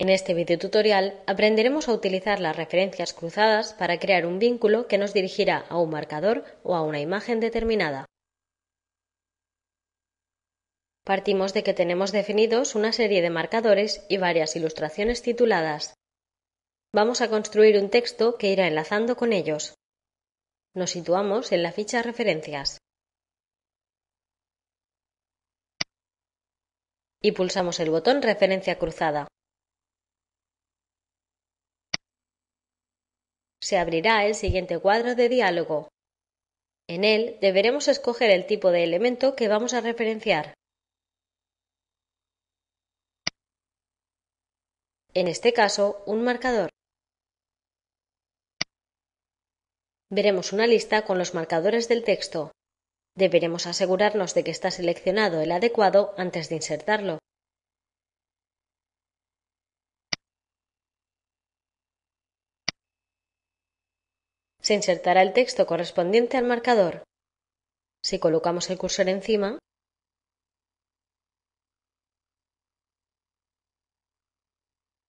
En este video tutorial aprenderemos a utilizar las referencias cruzadas para crear un vínculo que nos dirigirá a un marcador o a una imagen determinada. Partimos de que tenemos definidos una serie de marcadores y varias ilustraciones tituladas. Vamos a construir un texto que irá enlazando con ellos. Nos situamos en la ficha Referencias. Y pulsamos el botón Referencia cruzada. se abrirá el siguiente cuadro de diálogo. En él deberemos escoger el tipo de elemento que vamos a referenciar. En este caso, un marcador. Veremos una lista con los marcadores del texto. Deberemos asegurarnos de que está seleccionado el adecuado antes de insertarlo. se insertará el texto correspondiente al marcador. Si colocamos el cursor encima,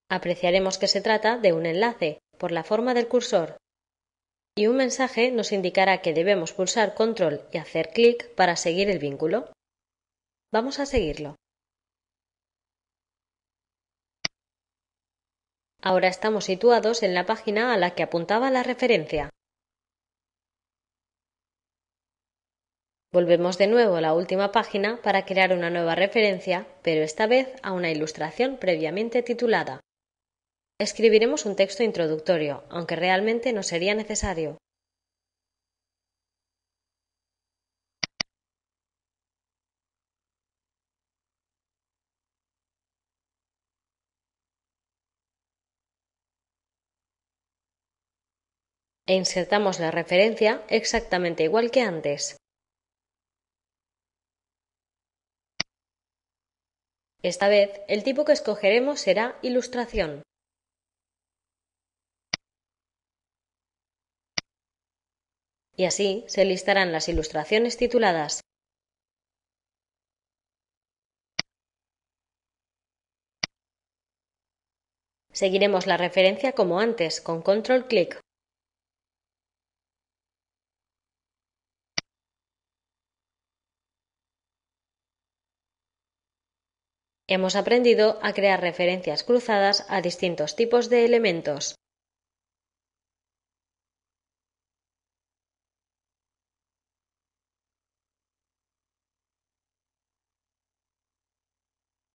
apreciaremos que se trata de un enlace, por la forma del cursor, y un mensaje nos indicará que debemos pulsar control y hacer clic para seguir el vínculo. Vamos a seguirlo. Ahora estamos situados en la página a la que apuntaba la referencia. Volvemos de nuevo a la última página para crear una nueva referencia, pero esta vez a una ilustración previamente titulada. Escribiremos un texto introductorio, aunque realmente no sería necesario. E insertamos la referencia exactamente igual que antes. Esta vez el tipo que escogeremos será Ilustración. Y así se listarán las ilustraciones tituladas. Seguiremos la referencia como antes, con control click Hemos aprendido a crear referencias cruzadas a distintos tipos de elementos.